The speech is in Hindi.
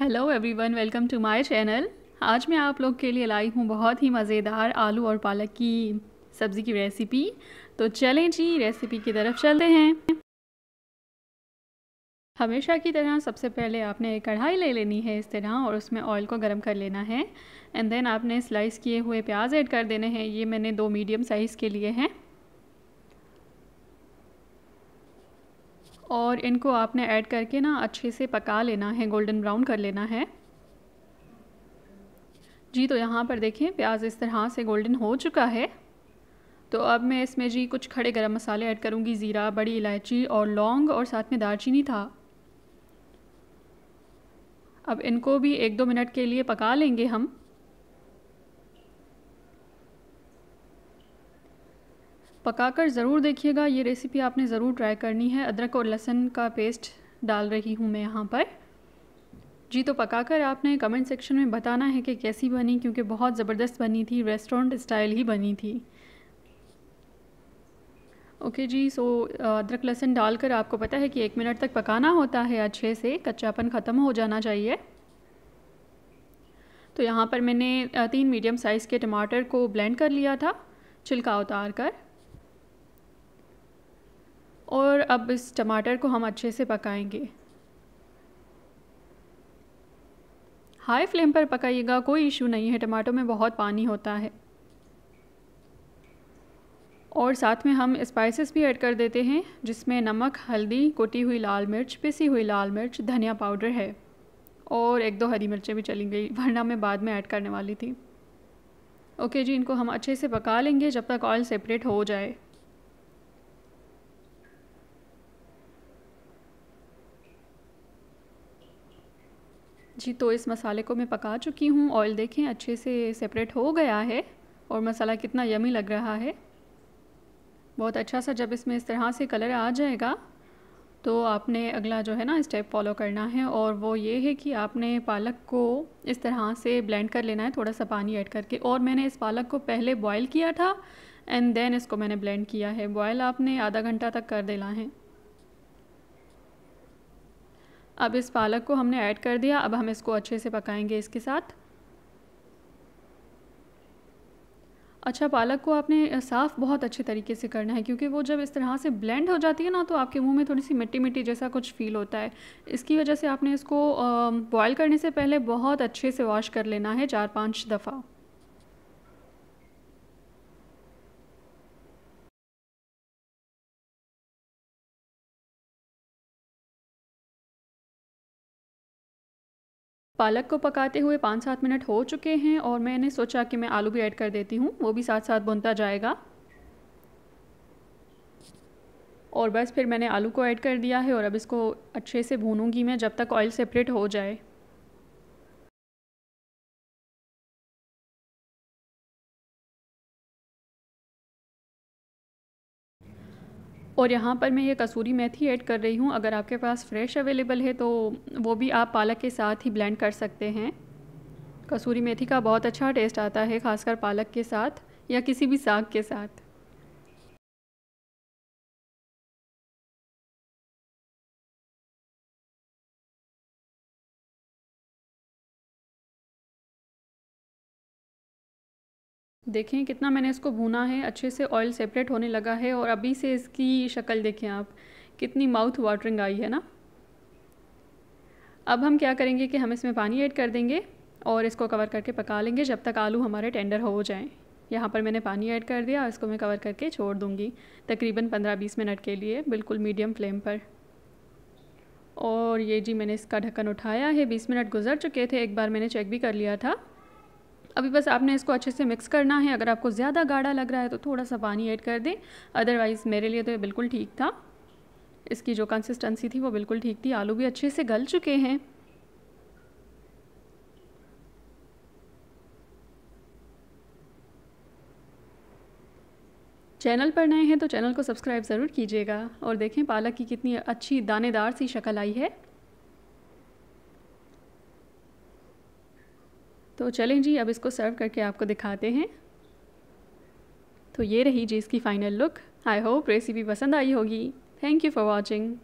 hello everyone welcome to my channel आज मैं आप लोग के लिए लाई हूँ बहुत ही मज़ेदार आलू और पालक की सब्ज़ी की रेसिपी तो चलें जी रेसिपी की तरफ चलते हैं हमेशा की तरह सबसे पहले आपने एक कढ़ाई ले लेनी है इस तरह और उसमें ऑयल को गर्म कर लेना है एंड देन आपने स्लाइस किए हुए प्याज ऐड कर देने हैं ये मैंने दो मीडियम साइज़ के लिए हैं और इनको आपने ऐड करके ना अच्छे से पका लेना है गोल्डन ब्राउन कर लेना है जी तो यहाँ पर देखें प्याज इस तरह से गोल्डन हो चुका है तो अब मैं इसमें जी कुछ खड़े गरम मसाले ऐड करूँगी ज़ीरा बड़ी इलायची और लौंग और साथ में दालचीनी था अब इनको भी एक दो मिनट के लिए पका लेंगे हम पकाकर ज़रूर देखिएगा ये रेसिपी आपने ज़रूर ट्राई करनी है अदरक और लहसुन का पेस्ट डाल रही हूँ मैं यहाँ पर जी तो पकाकर आपने कमेंट सेक्शन में बताना है कि कैसी बनी क्योंकि बहुत ज़बरदस्त बनी थी रेस्टोरेंट स्टाइल ही बनी थी ओके जी सो अदरक लहसुन डालकर आपको पता है कि एक मिनट तक पकाना होता है अच्छे से कच्चापन ख़त्म हो जाना चाहिए तो यहाँ पर मैंने तीन मीडियम साइज़ के टमाटर को ब्लेंड कर लिया था छिलका उतार कर और अब इस टमाटर को हम अच्छे से पकाएंगे हाई फ्लेम पर पकाइएगा कोई इशू नहीं है टमाटो में बहुत पानी होता है और साथ में हम स्पाइसेस भी ऐड कर देते हैं जिसमें नमक हल्दी कुटी हुई लाल मिर्च पिसी हुई लाल मिर्च धनिया पाउडर है और एक दो हरी मिर्चें भी चली गई वरना मैं बाद में ऐड करने वाली थी ओके जी इनको हम अच्छे से पका लेंगे जब तक ऑयल सेपरेट हो जाए जी तो इस मसाले को मैं पका चुकी हूँ ऑयल देखें अच्छे से सेपरेट हो गया है और मसाला कितना यमी लग रहा है बहुत अच्छा सा जब इसमें इस तरह से कलर आ जाएगा तो आपने अगला जो है ना स्टेप फॉलो करना है और वो ये है कि आपने पालक को इस तरह से ब्लेंड कर लेना है थोड़ा सा पानी ऐड करके और मैंने इस पालक को पहले बॉयल किया था एंड देन इसको मैंने ब्लेंड किया है बॉयल आपने आधा घंटा तक कर देना है अब इस पालक को हमने ऐड कर दिया अब हम इसको अच्छे से पकाएंगे इसके साथ अच्छा पालक को आपने साफ़ बहुत अच्छे तरीके से करना है क्योंकि वो जब इस तरह से ब्लेंड हो जाती है ना तो आपके मुंह में थोड़ी सी मिट्टी मिट्टी जैसा कुछ फील होता है इसकी वजह से आपने इसको बॉईल करने से पहले बहुत अच्छे से वॉश कर लेना है चार पाँच दफ़ा पालक को पकाते हुए पाँच सात मिनट हो चुके हैं और मैंने सोचा कि मैं आलू भी ऐड कर देती हूँ वो भी साथ साथ भुनता जाएगा और बस फिर मैंने आलू को ऐड कर दिया है और अब इसको अच्छे से भूनूंगी मैं जब तक ऑयल सेपरेट हो जाए और यहाँ पर मैं ये कसूरी मेथी ऐड कर रही हूँ अगर आपके पास फ्रेश अवेलेबल है तो वो भी आप पालक के साथ ही ब्लेंड कर सकते हैं कसूरी मेथी का बहुत अच्छा टेस्ट आता है खासकर पालक के साथ या किसी भी साग के साथ देखें कितना मैंने इसको भूना है अच्छे से ऑयल सेपरेट होने लगा है और अभी से इसकी शक्ल देखें आप कितनी माउथ वाटरिंग आई है ना अब हम क्या करेंगे कि हम इसमें पानी ऐड कर देंगे और इसको कवर करके पका लेंगे जब तक आलू हमारे टेंडर हो जाएं यहाँ पर मैंने पानी ऐड कर दिया इसको मैं कवर करके छोड़ दूँगी तकरीबन पंद्रह बीस मिनट के लिए बिल्कुल मीडियम फ्लेम पर और ये जी मैंने इसका ढक्कन उठाया है बीस मिनट गुजर चुके थे एक बार मैंने चेक भी कर लिया था अभी बस आपने इसको अच्छे से मिक्स करना है अगर आपको ज़्यादा गाढ़ा लग रहा है तो थोड़ा सा पानी ऐड कर दें अदरवाइज़ मेरे लिए तो ये बिल्कुल ठीक था इसकी जो कंसिस्टेंसी थी वो बिल्कुल ठीक थी आलू भी अच्छे से गल चुके हैं चैनल पर नए हैं तो चैनल को सब्सक्राइब ज़रूर कीजिएगा और देखें पालक की कितनी अच्छी दानेदार सी शक्ल आई है तो चलें जी अब इसको सर्व करके आपको दिखाते हैं तो ये रही जी इसकी final look I hope recipe पसंद आई होगी थैंक यू फॉर वॉचिंग